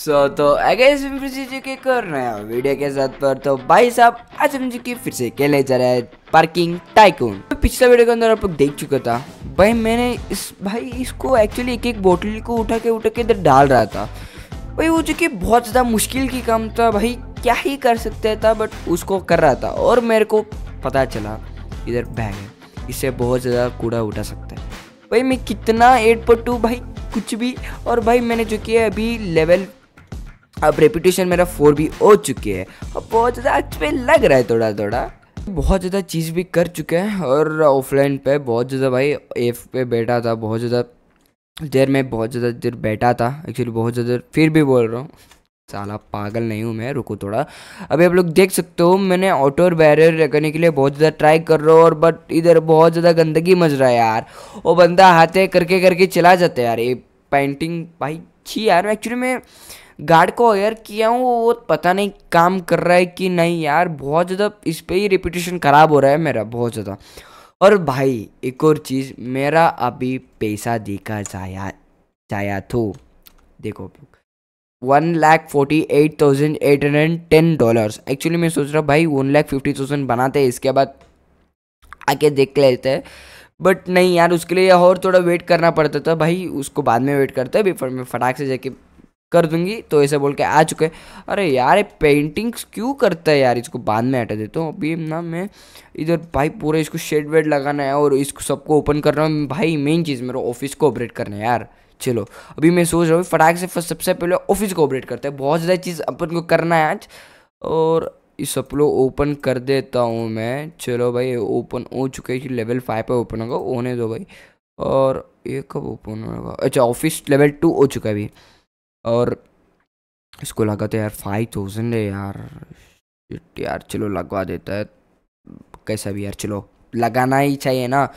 सो so, तो आगे जी के कर रहे हैं वीडियो के साथ पर तो भाई साहब आज हम जी की फिर से खेले जा रहा है पार्किंग टाइकून तो पिछला वीडियो के अंदर आप लोग देख चुका था भाई मैंने इस भाई इसको एक्चुअली एक एक बोतल को उठा के उठा के इधर डाल रहा था भाई वो जो कि बहुत ज़्यादा मुश्किल की काम था भाई क्या ही कर सकते था बट उसको कर रहा था और मेरे को पता चला इधर बैग है इससे बहुत ज़्यादा कूड़ा उठा सकता है भाई मैं कितना एट पर टू भाई कुछ भी और भाई मैंने जो किया अभी लेवल अब रेपुटेशन मेरा फोर भी हो चुके है और बहुत ज़्यादा अच्छे लग रहा है थोड़ा थोड़ा बहुत ज़्यादा चीज़ भी कर चुके हैं और ऑफलाइन पे बहुत ज़्यादा भाई एफ पे बैठा था बहुत ज़्यादा देर में बहुत ज़्यादा देर बैठा था एक्चुअली बहुत ज़्यादा फिर भी बोल रहा हूँ साला पागल नहीं हूँ मैं रुको थोड़ा अभी आप लोग देख सकते हो मैंने ऑटो और बैरियर करने के लिए बहुत ज़्यादा ट्राई कर रहा हूँ और बट इधर बहुत ज़्यादा गंदगी मच रहा है यार वो बंदा हाथे करके करके चला जाता है यार ये पेंटिंग भाई छी यार एक्चुअली मैं गार्ड को अवेयर किया हूँ वो पता नहीं काम कर रहा है कि नहीं यार बहुत ज़्यादा इस पर ही रिपीटेशन ख़राब हो रहा है मेरा बहुत ज़्यादा और भाई एक और चीज़ मेरा अभी पैसा देखा जाया जाया तो देखो one lakh forty eight thousand eight hundred ten dollars actually मैं सोच रहा भाई वन लाख फिफ्टी थाउजेंड बनाते हैं इसके बाद आके देख लेते हैं बट नहीं यार उसके लिए और थोड़ा वेट करना पड़ता था भाई उसको बाद में वेट करते हैं बिफोर में फटाक से जाके कर दूंगी तो ऐसे बोल के आ चुके अरे यार पेंटिंग्स क्यों करता है यार इसको बाद में हटा देता हूँ अभी ना मैं इधर भाई पूरे इसको शेड वेड लगाना है और इसको सबको ओपन करना है भाई मेन चीज़ मेरा ऑफिस को ऑपरेट करना है यार चलो अभी मैं सोच रहा हूँ फटाक से फर्स्ट सबसे पहले ऑफिस को ऑपरेट करते हैं बहुत ज़्यादा चीज़ अपन को करना है आज और इस सब लोग ओपन कर देता हूँ मैं चलो भाई ओपन हो चुके हैं लेवल फाइव पर ओपन होगा होने दो भाई और ये कब ओपन होगा अच्छा ऑफिस लेवल टू हो चुका है अभी और इसको लगा तो यार फाइव थाउजेंड है यार यार चलो लगवा देता है कैसा भी यार चलो लगाना ही चाहिए ना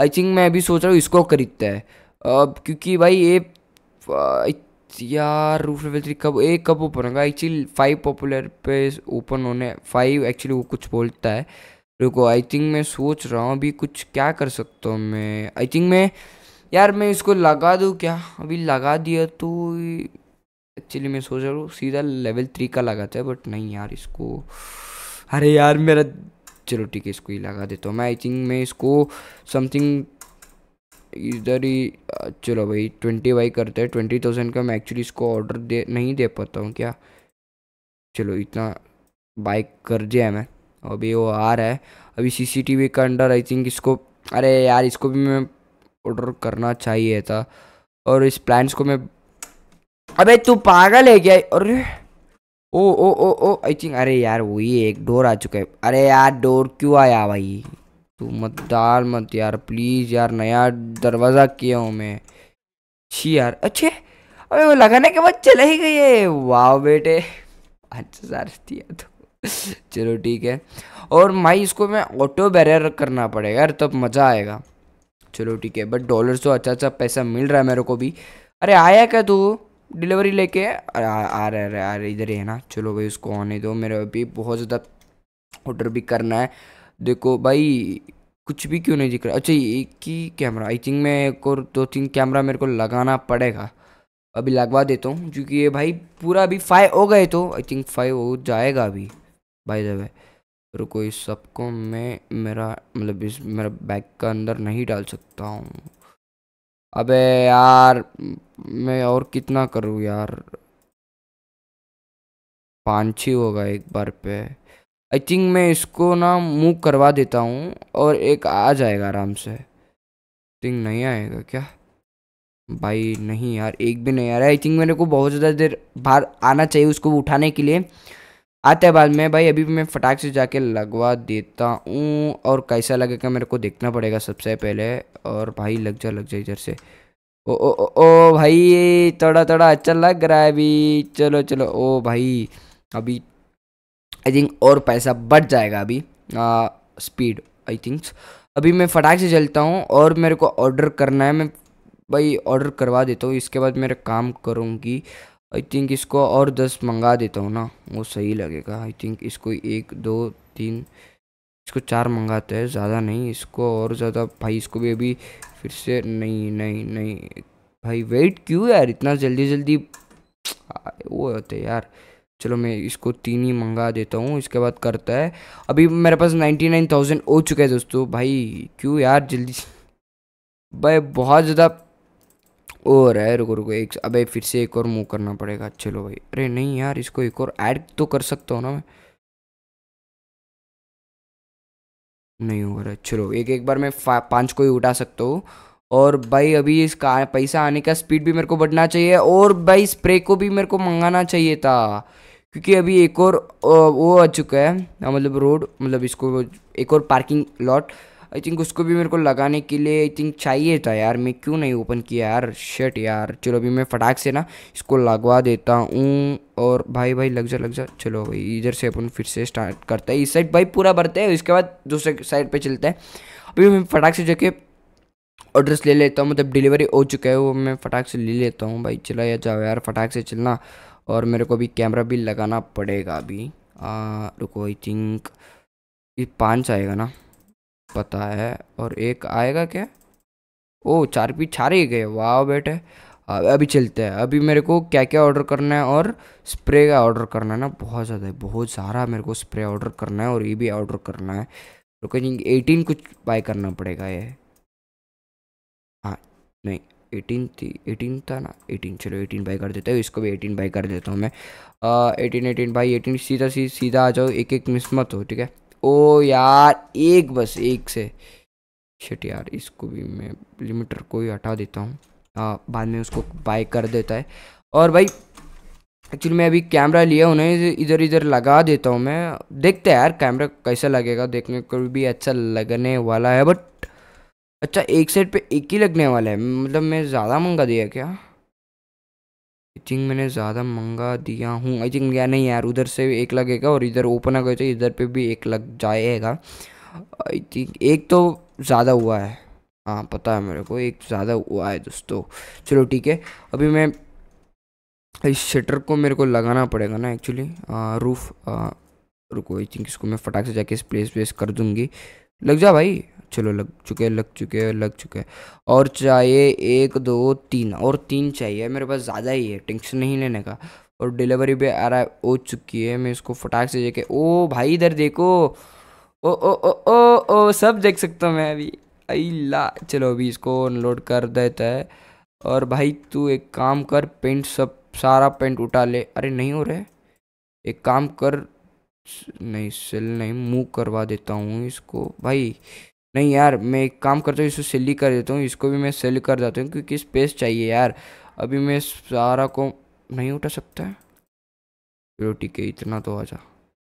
आई थिंक मैं अभी सोच रहा हूँ इसको खरीदता है अब क्योंकि भाई ये यार रूफ लेवल थ्री कब एक कब ओपन होगा एक्चुअली फाइव पॉपुलर पे ओपन होने फाइव एक्चुअली वो कुछ बोलता है रुको आई थिंक मैं सोच रहा हूँ अभी कुछ क्या कर सकता हूँ मैं आई थिंक मैं यार मैं इसको लगा दूँ क्या अभी लगा दिया तो एक्चुअली मैं सोच रहा हूँ सीधा लेवल थ्री का लगाता है बट नहीं यार इसको अरे यार मेरा चलो ठीक है इसको ही लगा देता हूँ मैं आई थिंक मैं इसको समथिंग इधर ही चलो भाई ट्वेंटी वाई करते हैं ट्वेंटी थाउजेंड का मैं एक्चुअली इसको ऑर्डर दे नहीं दे पाता हूँ क्या चलो इतना बाइक कर दिया है मैं अभी वो आ रहा है अभी सीसीटीवी का अंडर आई थिंक इसको अरे यार इसको भी मैं ऑर्डर करना चाहिए था और इस प्लान्स को मैं अबे तू पागल है क्या अरे ओ ओ ओ ओ आई थिंक अरे यार वही एक डोर आ चुका है अरे यार डोर क्यों आया भाई तू मत डाल मत यार प्लीज़ यार नया दरवाज़ा किया हूँ मैं छी यार अच्छे अबे वो लगाने के बाद चले ही गए वाह बेटे अच्छा सार दिया तो चलो ठीक है और भाई इसको मैं ऑटो बैरियर करना पड़ेगा यार तब मज़ा आएगा चलो ठीक है बट डॉलर तो अच्छा अच्छा पैसा मिल रहा है मेरे को भी अरे आया क्या तू डिलीवरी लेके आ आ रहे आ रहे इधर ही है ना चलो भाई उसको आने दो मेरे अभी बहुत ज़्यादा ऑर्डर भी करना है देखो भाई कुछ भी क्यों नहीं दिख रहा अच्छा एक ही कैमरा आई थिंक मैं एक और दो तीन कैमरा मेरे को लगाना पड़ेगा अभी लगवा देता हूँ क्योंकि ये भाई पूरा अभी फाइव हो गए तो आई थिंक फाइव हो जाएगा अभी भाई जब रुको इस सबको मैं मेरा मतलब इस मेरा बैग का अंदर नहीं डाल सकता हूँ अबे यार मैं और कितना करूँ यार पाँच ही होगा एक बार पे आई थिंक मैं इसको ना मूव करवा देता हूँ और एक आ जाएगा आराम से थिंक नहीं आएगा क्या भाई नहीं यार एक भी नहीं आ रहा आई थिंक मेरे को बहुत ज़्यादा देर बाहर आना चाहिए उसको उठाने के लिए आते हैं बाद में भाई अभी भी मैं फटाक से जाके लगवा देता हूँ और कैसा लगेगा मेरे को देखना पड़ेगा सबसे पहले और भाई लग जा लग जा इधर से ओ ओ ओ ओ भाई थोड़ा थोड़ा अच्छा लग रहा है अभी चलो चलो ओ भाई अभी आई थिंक और पैसा बढ़ जाएगा अभी स्पीड आई थिंक अभी मैं फटाक से चलता हूँ और मेरे को ऑर्डर करना है मैं भाई ऑर्डर करवा देता हूँ इसके बाद मेरा काम करूँगी आई थिंक इसको और दस मंगा देता हूँ ना वो सही लगेगा आई थिंक इसको एक दो तीन इसको चार मंगाते हैं ज़्यादा नहीं इसको और ज़्यादा भाई इसको भी अभी फिर से नहीं नहीं नहीं भाई वेट क्यों यार इतना जल्दी जल्दी वो होते यार चलो मैं इसको तीन ही मंगा देता हूँ इसके बाद करता है अभी मेरे पास नाइन्टी नाइन थाउजेंड हो चुका है दोस्तों भाई क्यों यार जल्दी भाई बहुत ज़्यादा और है रुको रुको एक अबे फिर से एक और मूव करना पड़ेगा चलो भाई अरे नहीं यार इसको एक और ऐड तो कर सकता हूँ ना मैं नहीं हो रहा चलो एक एक बार मैं पाँच को ही उठा सकता हूँ और भाई अभी इसका पैसा आने का स्पीड भी मेरे को बढ़ना चाहिए और भाई स्प्रे को भी मेरे को मंगाना चाहिए था क्योंकि अभी एक और वो आ चुका है मतलब रोड मतलब इसको एक और पार्किंग लॉट आई थिंक उसको भी मेरे को लगाने के लिए आई थिंक चाहिए था यार मैं क्यों नहीं ओपन किया यार शर्ट यार चलो अभी मैं फटाक से ना इसको लगवा देता हूँ और भाई भाई लग जा लग जा चलो भाई इधर से अपन फिर से स्टार्ट करते हैं इस साइड भाई पूरा भरते हैं इसके बाद दूसरे साइड पर चलते हैं अभी मैं फटाक से जाके ऑर्डर्स ले लेता हूँ मतलब डिलीवरी हो चुका है वो मैं फटाक से ले लेता हूँ भाई चला या जाओ यार फटाक से चलना और मेरे को अभी कैमरा भी लगाना पड़ेगा अभी रुको आई थिंक ये पाँच आएगा ना पता है और एक आएगा क्या ओ चार पी चार ही गए वाह बेटे अभी चलते हैं अभी मेरे को क्या क्या ऑर्डर करना है और स्प्रे का ऑर्डर करना है ना बहुत ज़्यादा है बहुत सारा मेरे को स्प्रे ऑर्डर करना है और ये भी ऑर्डर करना है रुको जी एटीन कुछ बाय करना पड़ेगा ये हाँ नहीं एटीन थी एटीन था ना एटीन चलो एटीन बाई कर देता हूँ इसको भी एटीन बाई कर देता हूँ मैं एटीन एटीन बाई एटीन सीधा सी सीधा आ जाओ एक एक मिस मत हो ठीक है ओ यार एक बस एक से शिट यार इसको भी मैं लिमिटर को ही हटा देता हूँ बाद में उसको बाय कर देता है और भाई एक्चुअली मैं अभी कैमरा लिया उन्हें इधर इधर लगा देता हूँ मैं देखते हैं यार कैमरा कैसा लगेगा देखने को भी अच्छा लगने वाला है बट अच्छा एक साइड पे एक ही लगने वाला है मतलब मैं ज़्यादा मंगा दिया क्या आई थिंक मैंने ज़्यादा मंगा दिया हूँ आई थिंक या नहीं यार उधर से एक लगेगा और इधर ओपन आ गए तो इधर पे भी एक लग जाएगा आई थिंक एक तो ज़्यादा हुआ है हाँ पता है मेरे को एक तो ज़्यादा हुआ है दोस्तों चलो ठीक है अभी मैं इस शटर को मेरे को लगाना पड़ेगा ना एक्चुअली रूफ आ, रुको आई थिंक इसको मैं फटाक से जाके इस प्लेस वेस कर दूँगी लग जा भाई चलो लग चुके लग चुके लग चुके और चाहिए एक दो तीन और तीन चाहिए मेरे पास ज़्यादा ही है टेंशन नहीं लेने का और डिलीवरी भी आ रहा है हो चुकी है मैं इसको फटाक से देखे ओ भाई इधर देखो ओ ओ ओ ओ ओ सब देख सकता हूँ मैं अभी अल्ला चलो अभी इसको अनलोड कर देता है और भाई तू एक काम कर पेंट सब सारा पेंट उठा ले अरे नहीं हो रहे एक काम कर नहीं सिल नहीं मूव करवा देता हूँ इसको भाई नहीं यार मैं एक काम करता हूँ इसको सिली कर देता हूँ इसको भी मैं सिल कर देता हूँ क्योंकि स्पेस चाहिए यार अभी मैं सारा को नहीं उठा सकता है चलो ठीक है इतना तो आ जा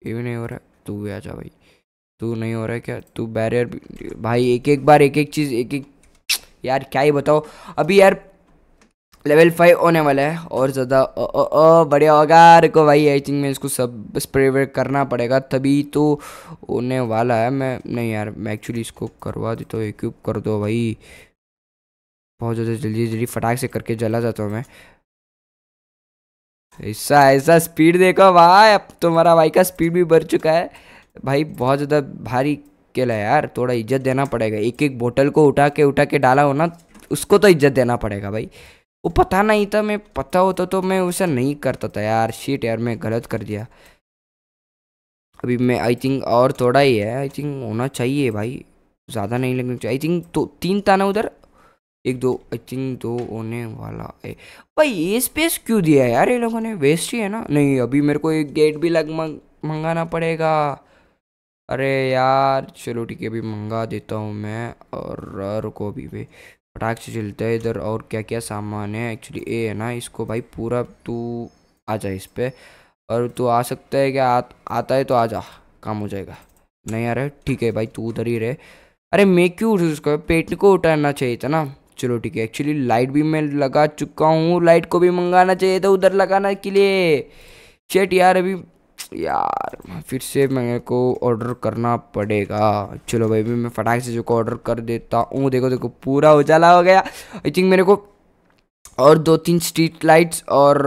ये भी नहीं हो रहा है तू भी आ जा भाई तू नहीं हो रहा है क्या तू बैरियर भाई एक एक बार एक एक चीज़ एक एक यार क्या ही बताओ अभी यार लेवल फाइव होने वाला है और ज़्यादा बढ़िया होगा रुको भाई आई थिंक मैं इसको सब स्प्रे वे करना पड़ेगा तभी तो होने वाला है मैं नहीं यार मैं एक्चुअली इसको करवा देता हूँ इक्विप कर दो भाई बहुत ज़्यादा जल्दी जल्दी फटाक से करके जला जाता हूँ मैं ऐसा ऐसा स्पीड देखो भाई अब तुम्हारा तो भाई का स्पीड भी बढ़ चुका है भाई बहुत ज़्यादा भारी केला यार थोड़ा इज्जत देना पड़ेगा एक एक बोतल को उठा के उठा के डाला हो ना उसको तो इज्जत देना पड़ेगा भाई वो पता नहीं था मैं पता होता तो मैं उसे नहीं करता था यार शीट यार मैं गलत कर दिया अभी मैं आई थिंक और थोड़ा ही है आई थिंक होना चाहिए भाई ज़्यादा नहीं लगना चाहिए आई थिंक तो तीन था ना उधर एक दो आई थिंक दो होने वाला है भाई ये स्पेस क्यों दिया यार ये लोगों ने वेस्ट ही है ना नहीं अभी मेरे को एक गेट भी लग मंगाना पड़ेगा अरे यार चलो ठीक है अभी मंगा देता हूँ मैं और रुको अभी भाई पटाख से चलते हैं इधर और क्या क्या सामान है एक्चुअली ए है ना इसको भाई पूरा तू आ जा इस पर और तू आ सकता है क्या आ, आता है तो आ जा काम हो जाएगा नहीं आ रहा है ठीक है भाई तू उधर ही रहे अरे मैं क्यों उठ उसको पेट को उठाना चाहिए था ना चलो ठीक है एक्चुअली लाइट भी मैं लगा चुका हूँ लाइट को भी मंगाना चाहिए था उधर लगाना के लिए चेट यार अभी यार फिर से मेरे को ऑर्डर करना पड़ेगा चलो भाई भी मैं फटाक से जो को ऑर्डर कर देता हूँ देखो देखो पूरा उजाला हो गया आई थिंक मेरे को और दो तीन स्ट्रीट लाइट्स और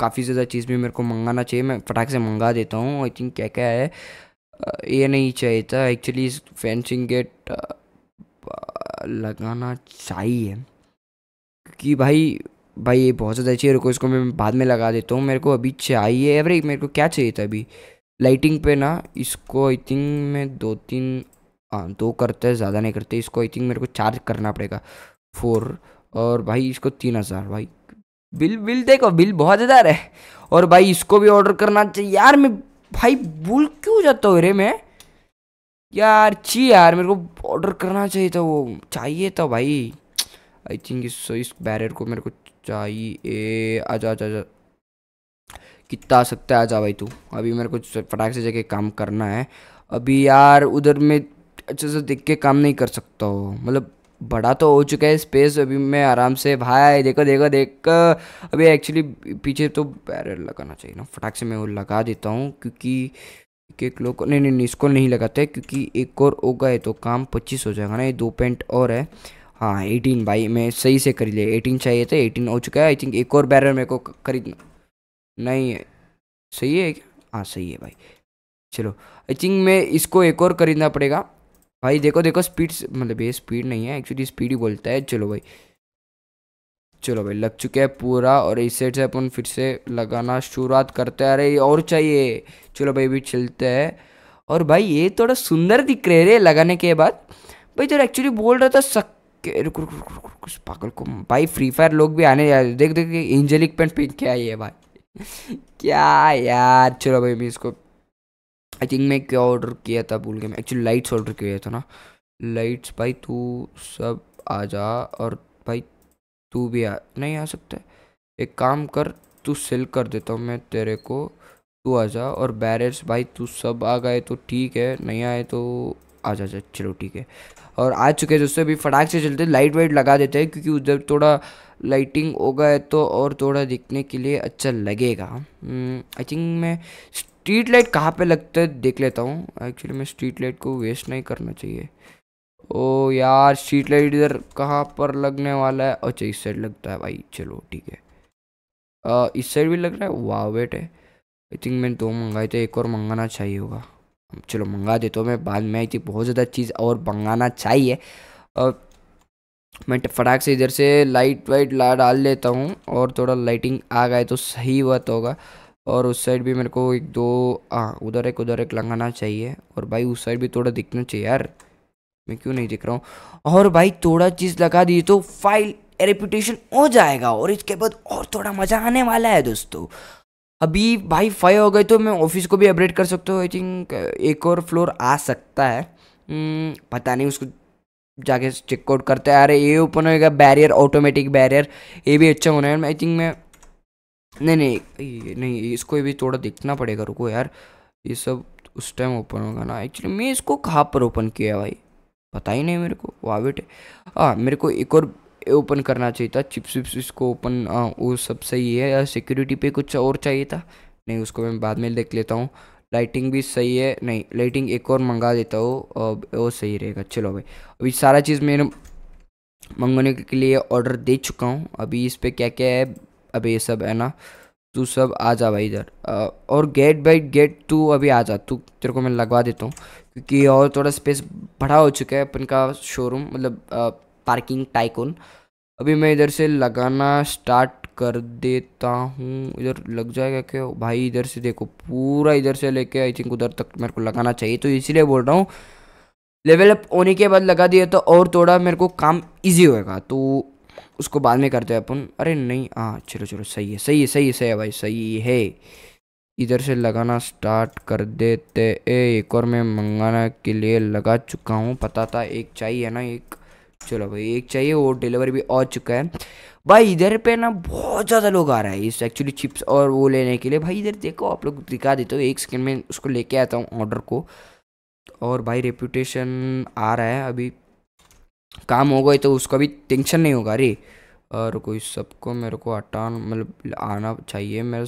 काफ़ी ज़्यादा चीज़ भी मेरे को मंगाना चाहिए मैं फटाक से मंगा देता हूँ आई थिंक क्या क्या है ये नहीं चाहिए था एक्चुअली इस फेंसिंग गेट लगाना चाहिए क्योंकि भाई भाई ये बहुत ज़्यादा चाहिए रुको इसको मैं बाद में लगा देता हूँ मेरे को अभी चाहिए एवरी मेरे को क्या चाहिए था अभी लाइटिंग पे ना इसको आई थिंक मैं दो तीन हाँ दो करते हैं ज़्यादा नहीं करते इसको आई थिंक मेरे को चार्ज करना पड़ेगा फोर और भाई इसको तीन हज़ार भाई बिल बिल देखो बिल बहुत ज़्यादा है और भाई इसको भी ऑर्डर करना चाहिए यार मैं भाई भूल क्यों जाता हूँ रे मैं यार ची यार मेरे को ऑर्डर करना चाहिए था वो चाहिए था भाई आई थिंक इस इस बैरियर को मेरे को चाहिए आजा आजा आजा कितना आ सकता है आजा भाई तू अभी मेरे को फटाक से जगह काम करना है अभी यार उधर में अच्छे से देख के काम नहीं कर सकता हो मतलब बड़ा तो हो चुका है स्पेस अभी मैं आराम से भाई देखो देखो देख अभी एक्चुअली पीछे तो बैरियर लगाना चाहिए ना फटाक से मैं वो लगा देता हूँ क्योंकि एक एक लोग नहीं नहीं नहीं इसको नहीं लगाते क्योंकि एक और हो गए तो काम पच्चीस हो जाएगा ना ये दो पेंट और है हाँ एटीन भाई मैं सही से खरीद लिया एटीन चाहिए था एटीन हो चुका है आई थिंक एक और बैरल मेरे को खरीदना नहीं सही है क्या हाँ सही है भाई चलो आई थिंक मैं इसको एक और खरीदना पड़ेगा भाई देखो देखो स्पीड मतलब ये स्पीड नहीं है एक्चुअली स्पीड ही बोलता है चलो भाई चलो भाई लग चुका है पूरा और इस साइड से अपन फिर से लगाना शुरुआत करते हैं अरे और चाहिए चलो भाई भी चलते हैं और भाई ये थोड़ा सुंदर दिख रहे रे लगाने के बाद भाई जरा एक्चुअली बोल रहा था सक रुक रुक रुक रुक रुक पागल को भाई फ्री फायर लोग भी आने जा रहे देख देख एंजेलिक पेंट पहन के आई है भाई क्या यार चलो भाई मैं इसको आई थिंक मैं क्या ऑर्डर किया था भूल गया मैं एक्चुअली लाइट्स ऑर्डर किया था ना लाइट्स भाई तू सब आ जा और भाई तू भी आ नहीं आ सकता एक काम कर तू सेल कर देता हूँ मैं तेरे को तू आ जा और बैरस भाई तू सब आ गए तो ठीक है नहीं आए तो आ जा चलो ठीक है और आ चुके हैं दोस्तों अभी फटाक से चलते लाइट वाइट लगा देते हैं क्योंकि उधर थोड़ा लाइटिंग होगा है तो और थोड़ा दिखने के लिए अच्छा लगेगा आई हम्म, थिंक मैं स्ट्रीट लाइट कहाँ पे लगता है देख लेता हूँ एक्चुअली मैं स्ट्रीट लाइट को वेस्ट नहीं करना चाहिए ओ यार स्ट्रीट लाइट इधर कहाँ पर लगने वाला है अच्छा इस साइड लगता है भाई चलो ठीक है आ, इस साइड भी लग रहा है वाह वेट है आई थिंक मैंने दो मंगाए थे एक और मंगाना चाहिए होगा चलो मंगा देता हूँ मैं बाद में आई थी बहुत ज़्यादा चीज़ और मंगाना चाहिए और मैं फटाक से इधर से लाइट वाइट ला डाल लेता हूँ और थोड़ा लाइटिंग आ गए तो सही बात होगा और उस साइड भी मेरे को एक दो हाँ उधर एक उधर एक लंगाना चाहिए और भाई उस साइड भी थोड़ा दिखना चाहिए यार मैं क्यों नहीं दिख रहा हूँ और भाई थोड़ा चीज़ लगा दी तो फाइल रेपुटेशन हो जाएगा और इसके बाद और थोड़ा मज़ा आने वाला है दोस्तों अभी भाई फाइव हो गए तो मैं ऑफिस को भी अपडेट कर सकता हूँ आई थिंक एक और फ्लोर आ सकता है हम्म, पता नहीं उसको जाके चेकआउट करते हैं अरे ये ओपन होएगा बैरियर ऑटोमेटिक बैरियर ये भी अच्छा होना है आई थिंक मैं नहीं नहीं नहीं इसको भी थोड़ा देखना पड़ेगा रुको यार ये सब उस टाइम ओपन होगा ना एक्चुअली मैं इसको कहाँ पर ओपन किया भाई पता ही नहीं मेरे को वाविट हाँ मेरे को एक और ओपन करना चाहिए था चिप्स विप्स इसको ओपन वो सब सही है सिक्योरिटी पे कुछ और चाहिए था नहीं उसको मैं बाद में देख लेता हूँ लाइटिंग भी सही है नहीं लाइटिंग एक और मंगा देता हूँ वो सही रहेगा चलो भाई अभी सारा चीज़ मैंने मंगाने के लिए ऑर्डर दे चुका हूँ अभी इस पर क्या क्या है अभी ये सब है ना तू सब आ जा भाई इधर और गेट बाई गेट तू अभी आ जा तू तेरे को मैं लगवा देता हूँ क्योंकि और थोड़ा स्पेस बढ़ा हो चुका है अपन का शोरूम मतलब पार्किंग टाइकोन अभी मैं इधर से लगाना स्टार्ट कर देता हूँ इधर लग जाएगा क्या भाई इधर से देखो पूरा इधर से लेके आई थिंक उधर तक मेरे को लगाना चाहिए तो इसीलिए बोल रहा हूँ लेवल अप होने के बाद लगा दिया तो और थोड़ा मेरे को काम इजी होएगा तो उसको बाद में करते हैं अपन अरे नहीं हाँ चलो चलो सही है सही है सही है सही है भाई सही है इधर से लगाना स्टार्ट कर देते ए एक और मैं मंगाना के लिए लगा चुका हूँ पता था एक चाहिए ना एक चलो भाई एक चाहिए वो डिलीवर भी आ चुका है भाई इधर पे ना बहुत ज़्यादा लोग आ रहा है इस एक्चुअली चिप्स और वो लेने के लिए भाई इधर देखो आप लोग दिखा देते हो एक सेकेंड में उसको लेके आता हूँ ऑर्डर को और भाई रेपूटेशन आ रहा है अभी काम हो गए तो उसका भी टेंशन नहीं होगा अरे और कोई सबको मेरे को हटा मतलब आना चाहिए मेरे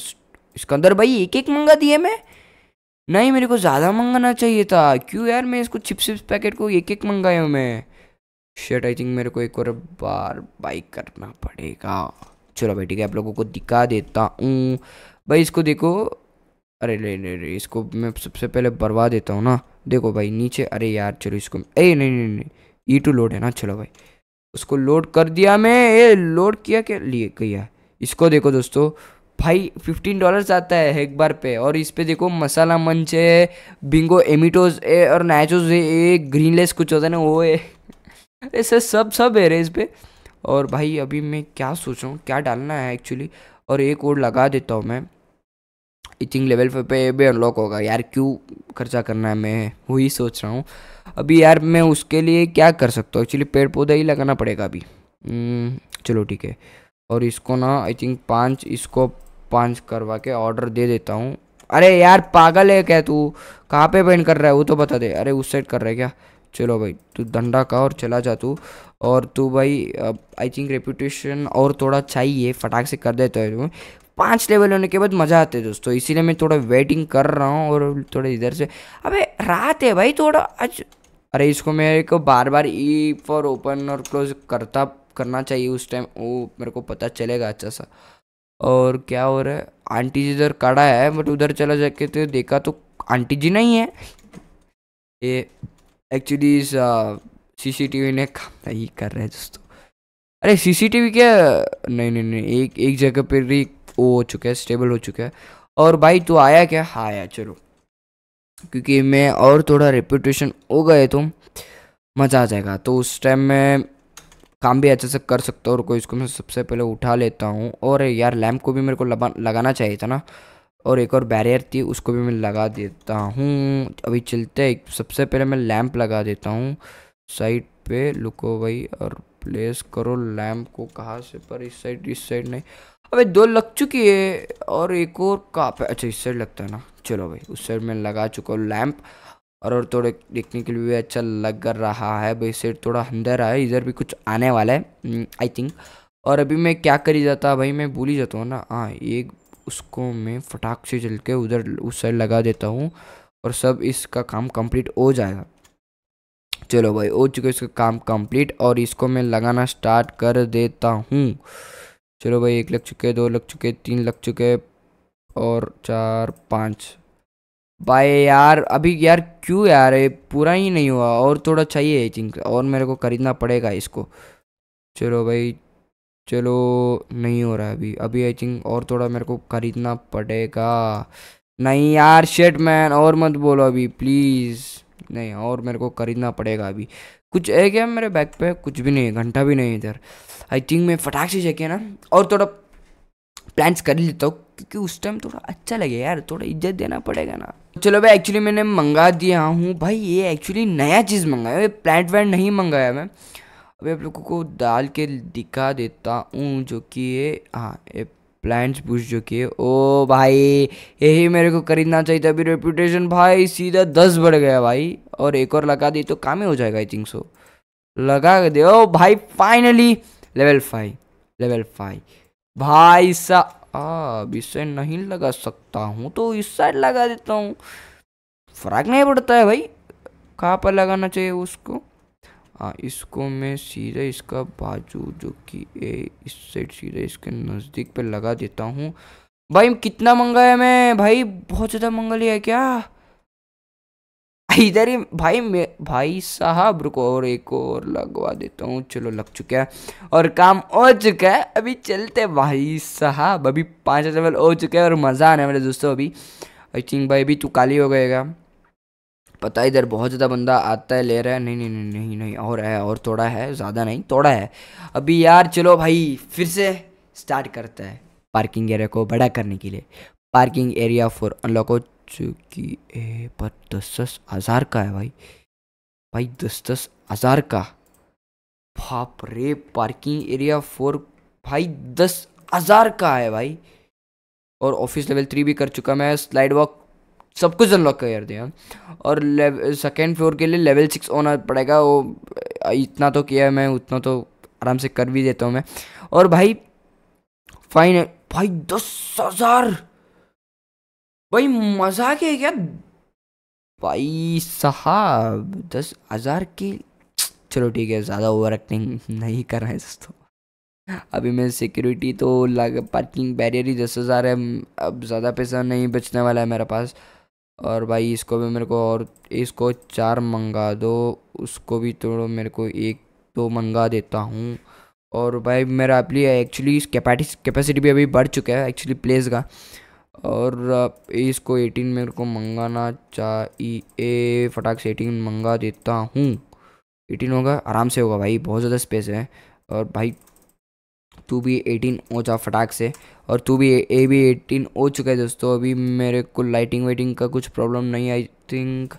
इसके अंदर भाई एक एक मंगा दिए मैं नहीं मेरे को ज़्यादा मंगाना चाहिए था क्यों यार मैं इसको चिप्स चिप्स पैकेट को एक एक मंगाया मैं शर्ट आई थिंक मेरे को एक और बार बाई करना पड़ेगा चलो भाई ठीक है आप लोगों को दिखा देता हूँ भाई इसको देखो अरे ले ले ले इसको मैं सबसे पहले बरवा देता हूँ ना देखो भाई नीचे अरे यार चलो इसको ए नहीं नहीं नहीं ई टू लोड है ना चलो भाई उसको लोड कर दिया मैं ए लोड किया क्या लिए किया इसको देखो दोस्तों भाई फिफ्टीन डॉलर्स आता है एक बार पे और इस पर देखो मसाला मंच है बिंगो एमिटोज ए और नैचोज ए ग्रीन लेस कुछ होता है ना वो है ऐसे सब सब है इस पे और भाई अभी मैं क्या सोच रहा हूँ क्या डालना है एक्चुअली और एक और लगा देता हूँ मैं इचिंग लेवल पे भी अनलॉक होगा यार क्यों खर्चा करना है मैं वही सोच रहा हूँ अभी यार मैं उसके लिए क्या कर सकता हूँ एक्चुअली पेड़ पौधा ही लगाना पड़ेगा अभी हम्म, चलो ठीक है और इसको ना आई थिंक पाँच इसको पाँच करवा के ऑर्डर दे देता हूँ अरे यार पागल है क्या तू कहाँ पे पेंट कर रहा है वो तो बता दे अरे उस साइड कर रहा है क्या चलो भाई तू धंडा का और चला जा तू और तू भाई आई थिंक रेपूटेशन और थोड़ा चाहिए फटाक से कर देता है पांच लेवल होने के बाद मज़ा आते है दोस्तों इसीलिए मैं थोड़ा वेटिंग कर रहा हूँ और थोड़े इधर से अबे रात है भाई थोड़ा आज अरे इसको मेरे को बार बार ई e फॉर ओपन और क्लोज करता करना चाहिए उस टाइम वो मेरे को पता चलेगा अच्छा सा और क्या हो रहा है आंटी जी इधर कड़ा है बट उधर चला जाके तो देखा तो आंटी जी नहीं है ये एक्चुअली सीसीटीवी uh, ने काम नहीं कर रहे दोस्तों अरे सीसीटीवी क्या नहीं नहीं नहीं एक एक जगह पर भी वो हो चुका है स्टेबल हो चुका है और भाई तू आया क्या हाँ आया चलो क्योंकि मैं और थोड़ा रेपुटेशन हो गए तो मज़ा आ जाएगा तो उस टाइम मैं काम भी अच्छे से कर सकता हूँ और कोई इसको मैं सबसे पहले उठा लेता हूँ और यार लैम्प को भी मेरे को लगाना चाहिए था ना और एक और बैरियर थी उसको भी मैं लगा देता हूँ अभी चलते हैं सबसे पहले मैं लैंप लगा देता हूँ साइड पे लुको भाई और प्लेस करो लैंप को कहाँ से पर इस साइड इस साइड नहीं अबे दो लग चुकी है और एक और कहाँ पे अच्छा इस साइड लगता है ना चलो भाई उस साइड में लगा चुका हूँ लैम्प और और थोड़े देखने के लिए भी अच्छा लग रहा है भाई साइड थोड़ा अंदर है इधर भी कुछ आने वाला है आई mm, थिंक और अभी मैं क्या करी जाता भाई मैं भूल ही जाता हूँ ना हाँ एक उसको मैं फटाक से चल के उधर उस साइड लगा देता हूँ और सब इसका काम कंप्लीट हो जाएगा चलो भाई हो चुका इसका काम कंप्लीट और इसको मैं लगाना स्टार्ट कर देता हूँ चलो भाई एक लग चुके दो लग चुके तीन लग चुके और चार पाँच भाई यार अभी यार क्यों यार ये पूरा ही नहीं हुआ और थोड़ा चाहिए आई थिंक और मेरे को खरीदना पड़ेगा इसको चलो भाई चलो नहीं हो रहा है अभी अभी आई थिंक और थोड़ा मेरे को खरीदना पड़ेगा नहीं यार शेट मैन और मत बोलो अभी प्लीज़ नहीं और मेरे को खरीदना पड़ेगा अभी कुछ है क्या मेरे बैग पे कुछ भी नहीं है घंटा भी नहीं इधर आई थिंक मैं फटाक से चेक ना और थोड़ा प्लान्स कर लेता हूँ क्योंकि उस टाइम थोड़ा अच्छा लगे यार थोड़ा इज्जत देना पड़ेगा ना चलो भाई एक्चुअली मैंने मंगा दिया हूँ भाई ये एक्चुअली नया चीज़ मंगाया ये प्लान्ट नहीं मंगाया मैं अभी आप लोगों को डाल के दिखा देता हूँ जो कि ये हाँ ये प्लांट्स बुश जो कि ओ भाई यही मेरे को खरीदना चाहिए था अभी रेपुटेशन भाई सीधा दस बढ़ गया भाई और एक और लगा दी तो काम ही हो जाएगा आई थिंक सो लगा दे ओ भाई finally level five level five भाई सा हाँ, अब इस साइड नहीं लगा सकता हूँ तो इस साइड लगा देता हूँ फर्क नहीं पड़ता है भाई कहाँ पर लगाना चाहिए उसको आ, इसको मैं सीधे इसका बाजू जो कि ए इस साइड सीधे इसके नज़दीक पे लगा देता हूँ भाई कितना मंगा है मैं भाई बहुत ज़्यादा मंगा लिया क्या इधर ही भाई मे भाई साहब रुको और एक और लगवा देता हूँ चलो लग चुका है और काम हो चुका है अभी चलते भाई साहब अभी पाँच लेवल हो चुका है और मज़ा आने वाला दोस्तों अभी आई थिंक भाई अभी तू काली हो गएगा पता इधर बहुत ज़्यादा बंदा आता है ले रहा है नहीं नहीं नहीं नहीं नहीं और है और थोड़ा है ज़्यादा नहीं थोड़ा है अभी यार चलो भाई फिर से स्टार्ट करता है पार्किंग एरिया को बड़ा करने के लिए पार्किंग एरिया फॉर अनलॉक हो चुकी है पर दस दस हज़ार का है भाई भाई दस दस हज़ार का बाप रे पार्किंग एरिया फॉर भाई दस हज़ार का है भाई और ऑफिस लेवल थ्री भी कर चुका मैं स्लाइड वॉक सब कुछ अनलॉक कर दिया और सेकेंड फ्लोर के लिए लेवल सिक्स होना पड़ेगा वो इतना तो किया मैं उतना तो आराम से कर भी देता हूँ मैं और भाई फाइन भाई दस हज़ार भाई मजा के क्या भाई साहब दस हज़ार की चलो ठीक है ज़्यादा ओवर एक्टिंग नहीं कर रहे हैं दोस्तों अभी मैं सिक्योरिटी तो लग पार्किंग बैरियर ही दस हज़ार है अब ज़्यादा पैसा नहीं बचने वाला है मेरे पास और भाई इसको भी मेरे को और इसको चार मंगा दो उसको भी थोड़ा तो मेरे को एक दो मंगा देता हूँ और भाई मेरा अपली एक्चुअली कैपेसिटी भी अभी बढ़ चुका है एक्चुअली प्लेस का और इसको एटीन मेरे को मंगाना चाहिए फटाक से एटीन मंगा देता हूँ एटीन होगा आराम से होगा भाई बहुत ज़्यादा स्पेस है और भाई तू भी एटीन हो जा फटाक से और तू भी ए भी एटीन हो चुका है दोस्तों अभी मेरे को लाइटिंग वाइटिंग का कुछ प्रॉब्लम नहीं आई थिंक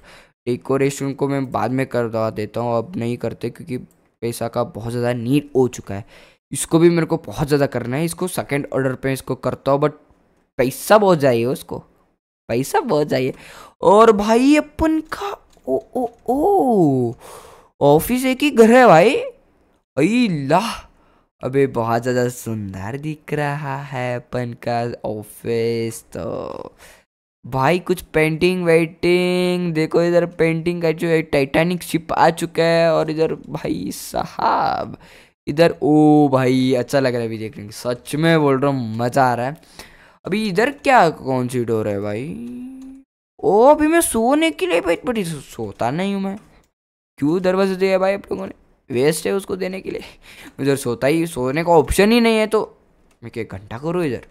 डेकोरेशन को मैं बाद में करवा देता हूँ अब नहीं करते क्योंकि पैसा का बहुत ज़्यादा नीड हो चुका है इसको भी मेरे को बहुत ज़्यादा करना है इसको सेकेंड ऑर्डर पर इसको करता हूँ बट पैसा बहुत जाइए उसको पैसा बहुत जाइए और भाई अपन का ओ ओ ओ ऑफिस एक ही घर है भाई अई अभी बहुत ज़्यादा सुंदर दिख रहा है अपन का ऑफिस तो भाई कुछ पेंटिंग वेंटिंग देखो इधर पेंटिंग का जो है टाइटैनिक शिप आ चुका है और इधर भाई साहब इधर ओ भाई अच्छा लग रहा है अभी देखने सच में बोल रहा हूँ मज़ा आ रहा है अभी इधर क्या कौन सी डोर है भाई ओ अभी मैं सोने के लिए बैठ पड़ी सोता नहीं हूँ मैं क्यों दरवाजा दिया भाई आप लोगों ने वेस्ट है उसको देने के लिए उधर सोता ही सोने का ऑप्शन ही नहीं है तो मैं एक घंटा करो इधर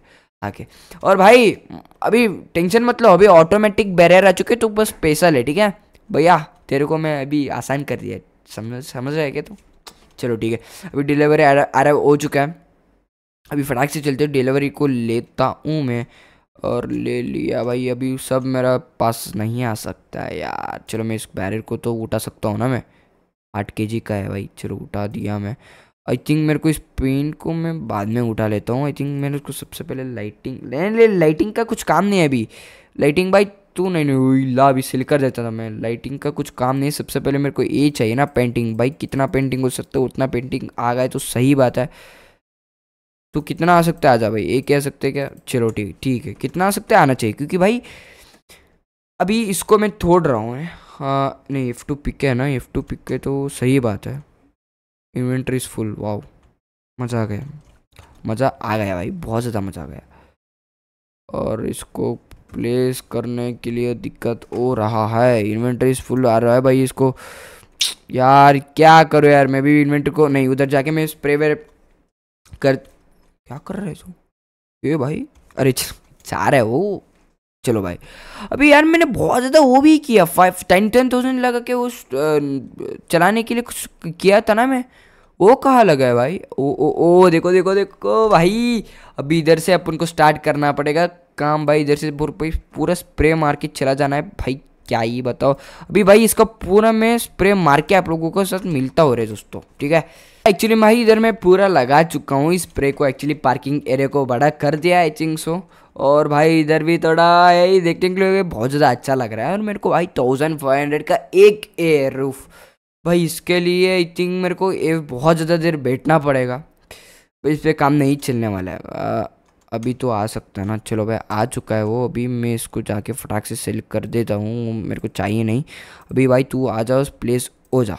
आके और भाई अभी टेंशन मतलब अभी ऑटोमेटिक बैरियर आ चुके तो बस पैसा ले ठीक है भैया तेरे को मैं अभी आसान कर दिया समझ समझ रहे क्या तो चलो ठीक है अभी डिलीवरी आ रहा हो चुका है अभी फटाक से चलते डिलीवरी को लेता हूँ मैं और ले लिया भाई अभी सब मेरा पास नहीं आ सकता यार चलो मैं इस बैरियर को तो उठा सकता हूँ ना मैं आठ के जी का है भाई चलो उठा दिया मैं आई थिंक मेरे को इस पेंट को मैं बाद में उठा लेता हूँ आई थिंक मैंने उसको सबसे पहले लाइटिंग ले लाइटिंग का कुछ काम नहीं है अभी लाइटिंग भाई तू नहीं नहीं ला अभी सिलकर देता था मैं लाइटिंग का कुछ काम नहीं सबसे पहले मेरे को ये चाहिए ना पेंटिंग भाई कितना पेंटिंग हो सकता है उतना पेंटिंग आ गए तो सही बात है तो कितना आ सकता है आजा भाई ये कह सकते क्या चलो ठीक ठीक है कितना आ सकता है आना चाहिए क्योंकि भाई अभी इसको मैं तोड़ रहा हूँ हाँ नहीं एफ़ टू पिक है ना एफ़ टू पिक के तो सही बात है इन्वेंट्री इज़ फुल वाओ मज़ा आ गया मज़ा आ गया भाई बहुत ज़्यादा मज़ा आ गया और इसको प्लेस करने के लिए दिक्कत हो रहा है इन्वेंट्रीज फुल आ रहा है भाई इसको यार क्या करो यार मैं भी इन्वेंट्री को नहीं उधर जाके मैं स्प्रे वे कर क्या कर रहे हो ये भाई अरे चार है वो चलो भाई अभी यार मैंने बहुत ज़्यादा वो भी किया फाइव टेन टेन थाउजेंड लगा के उस चलाने के लिए कुछ किया था ना मैं वो कहाँ लगा है भाई ओ ओ ओ देखो देखो देखो भाई अभी इधर से अपन को स्टार्ट करना पड़ेगा काम भाई इधर से पूरा स्प्रे मार के चला जाना है भाई क्या ही बताओ अभी भाई इसका पूरा मैं स्प्रे मार के आप लोगों के साथ मिलता हो रहा है दोस्तों ठीक है एक्चुअली भाई इधर मैं पूरा लगा चुका हूँ स्प्रे को एक्चुअली पार्किंग एरिया को बड़ा कर दिया आई थिंक सो और भाई इधर भी थोड़ा यही देखने के लिए बहुत ज़्यादा अच्छा लग रहा है और मेरे को भाई थाउजेंड फाइव हंड्रेड का एक एयर रूफ भाई इसके लिए आई थिंक मेरे को ये बहुत ज़्यादा देर बैठना पड़ेगा इस पर काम नहीं चलने वाला है आ, अभी तो आ सकता है ना चलो भाई आ चुका है वो अभी मैं इसको जाके फटाक से सेल कर देता हूँ मेरे को चाहिए नहीं अभी भाई तू आ जाओ उस प्लेस हो जा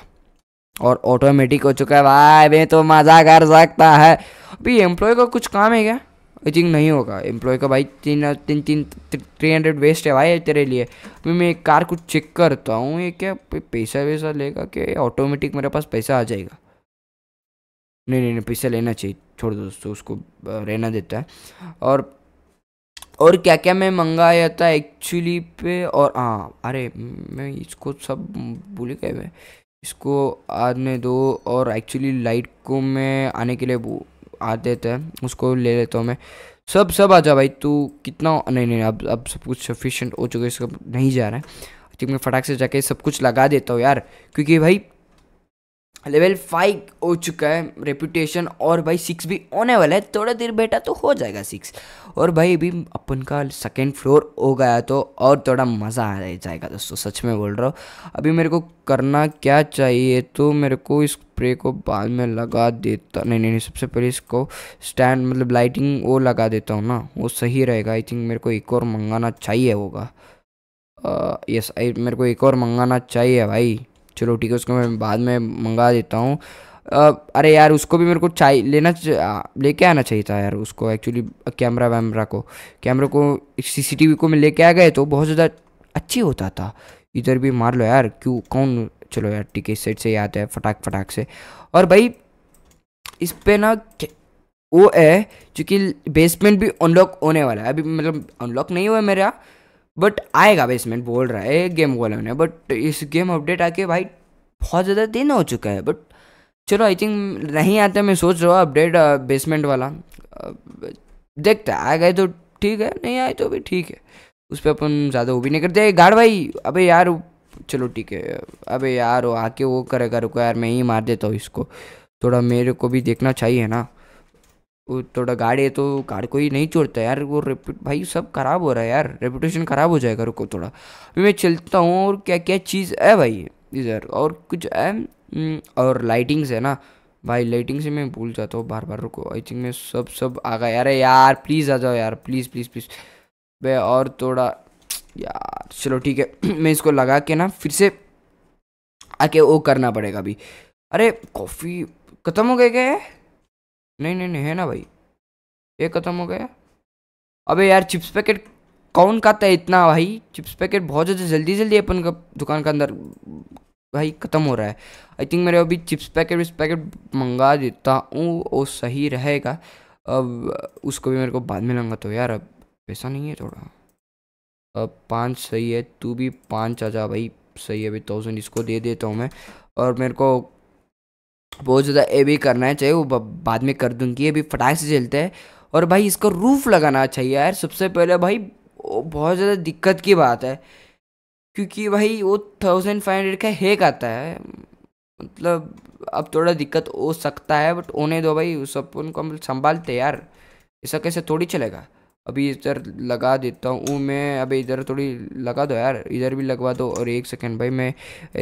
और ऑटोमेटिक हो चुका है भाई भाई तो मज़ा कर सकता है अभी एम्प्लॉय का कुछ काम है क्या थिंक नहीं होगा एम्प्लॉय का भाई तीन तीन तीन थ्री हंड्रेड वेस्ट है भाई तेरे लिए अभी मैं एक कार कुछ चेक करता हूँ ये क्या पैसा वैसा लेगा कि ऑटोमेटिक मेरे पास पैसा आ जाएगा नहीं नहीं नहीं पैसा लेना चाहिए छोड़ दो दोस्तों उसको रहना देता है और और क्या क्या मैं मंगाया था एक्चुअली पे और हाँ अरे मैं इसको सब भूल गए मैं इसको आने दो और एक्चुअली लाइट को मैं आने के लिए आ देते हैं उसको ले लेता हूँ मैं सब सब आ जा भाई तू कितना नहीं नहीं अब अब सब कुछ सफिशेंट हो चुका है इसका नहीं जा रहा है आई मैं फटाक से जाके सब कुछ लगा देता हूँ यार क्योंकि भाई लेवल फाइव हो चुका है रेपुटेशन और भाई सिक्स भी होने वाला है थोड़ा देर बेटा तो हो जाएगा सिक्स और भाई अभी अपन का सेकेंड फ्लोर हो गया तो और थोड़ा मज़ा आ जाएगा दोस्तों सच में बोल रहा हूँ अभी मेरे को करना क्या चाहिए तो मेरे को इस स्प्रे को बाद में लगा देता नहीं नहीं नहीं सबसे पहले इसको स्टैंड मतलब लाइटिंग वो लगा देता हूँ ना वो सही रहेगा आई थिंक मेरे को एक और मंगाना चाहिए होगा यस आई मेरे को एक और मंगाना चाहिए भाई चलो ठीक है उसको मैं बाद में मंगा देता हूँ अरे यार उसको भी मेरे को चाहिए लेना लेके आना चाहिए था यार उसको एक्चुअली कैमरा वैमरा को कैमरा को सीसीटीवी को मैं लेके आ गए तो बहुत ज़्यादा अच्छी होता था इधर भी मार लो यार क्यों कौन चलो यार ठीक है सेट से याद है फटाक फटाक से और भाई इस पे ना वो है चूँकि बेसमेंट भी अनलॉक होने वाला है अभी मतलब अनलॉक नहीं हुआ है मेरा बट आएगा बेसमेंट बोल रहा है एक गेम वालों ने बट इस गेम अपडेट आके भाई बहुत ज़्यादा दिन हो चुका है बट चलो आई थिंक नहीं आता मैं सोच रहा हूँ अपडेट बेसमेंट uh, वाला uh, देखते आ गए तो ठीक है नहीं आए तो भी ठीक है उस पर अपन ज़्यादा वो भी नहीं करते गाड़ भाई अबे यार चलो ठीक है अबे यार वो आके वो करेगा रुको यार मैं ही मार देता हूँ इसको थोड़ा मेरे को भी देखना चाहिए ना वो थोड़ा गाड़ी है तो कार को ही नहीं छोड़ता यार वो रेपुट भाई सब ख़राब हो रहा है यार रेपुटेशन ख़राब हो जाएगा रुको थोड़ा अभी मैं चलता हूँ और क्या क्या चीज़ है भाई इधर और कुछ है हम्म, और लाइटिंग्स है ना भाई लाइटिंग से मैं भूल जाता हूँ बार बार रुको आई थिंक मैं सब सब आ गया अरे यार प्लीज़ आ जाओ यार प्लीज़ प्लीज़ प्लीज़ भाई और थोड़ा यार चलो ठीक है मैं इसको लगा के ना फिर से आके वो करना पड़ेगा अभी अरे कॉफ़ी ख़त्म हो गए क्या नहीं नहीं नहीं है ना भाई ये ख़त्म हो गया अबे यार चिप्स पैकेट कौन खाता है इतना भाई चिप्स पैकेट बहुत ज़्यादा जल्दी जल्दी अपन का दुकान के अंदर भाई ख़त्म हो रहा है आई थिंक मेरे अभी चिप्स पैकेट विप्स पैकेट मंगा देता हूँ वो सही रहेगा अब उसको भी मेरे को बाद में लगा तो यार अब पैसा नहीं है थोड़ा अब पाँच सही है तू भी पाँच आ जा भाई सही है अभी थाउजेंड इसको दे देता हूँ मैं और मेरे को बहुत ज़्यादा ए भी करना है चाहे वो बाद में कर दूँगी ये भी फटाक से चलते हैं और भाई इसको रूफ़ लगाना चाहिए यार सबसे पहले भाई बहुत ज़्यादा दिक्कत की बात है क्योंकि भाई वो थाउजेंड फाइव हंड्रेड का हैक आता है मतलब अब थोड़ा दिक्कत हो सकता है बट होने दो भाई उस अपन हम संभालते यार ऐसा कैसे थोड़ी चलेगा अभी इधर लगा देता हूँ मैं अभी इधर थोड़ी लगा दो यार इधर भी लगवा दो और एक सेकेंड भाई मैं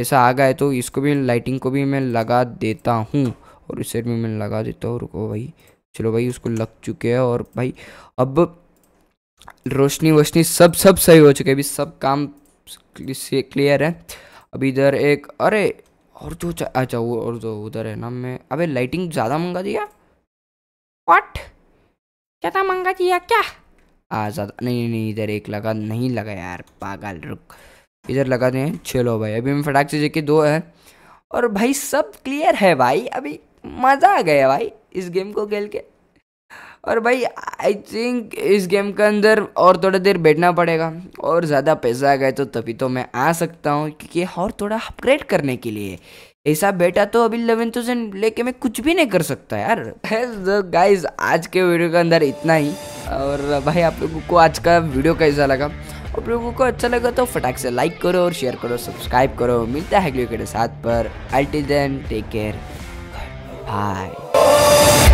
ऐसा आ गया है तो इसको भी लाइटिंग को भी मैं लगा देता हूँ और इस साइड में मैं लगा देता हूँ रुको भाई चलो भाई उसको लग चुके हैं और भाई अब रोशनी वोशनी सब सब सही हो चुके अभी सब काम से क्लियर है अभी इधर एक अरे और जो अच्छा वो और जो उधर है ना मैं अबे लाइटिंग ज़्यादा मंगा दिया वाट ज़्यादा मंगा दिया क्या आज़ाद नहीं नहीं, नहीं इधर एक लगा नहीं लगा यार पागल रुक इधर लगा दें चलो भाई अभी मैं फटाक से जेके दो है और भाई सब क्लियर है भाई अभी मज़ा आ गया भाई इस गेम को खेल के और भाई आई थिंक इस गेम के अंदर और थोड़ा देर बैठना पड़ेगा और ज़्यादा पैसा आ गए तो तभी तो मैं आ सकता हूँ क्योंकि और थोड़ा अपग्रेड करने के लिए ऐसा बेटा तो अभी इलेवन थाउजेंड लेके मैं कुछ भी नहीं कर सकता यार गाइज आज के वीडियो के अंदर इतना ही और भाई आप लोगों को आज का वीडियो कैसा लगा आप लोगों को अच्छा लगा तो फटाक से लाइक करो और शेयर करो सब्सक्राइब करो मिलता है अगले के साथ पर अल्टीजन टेक केयर बाय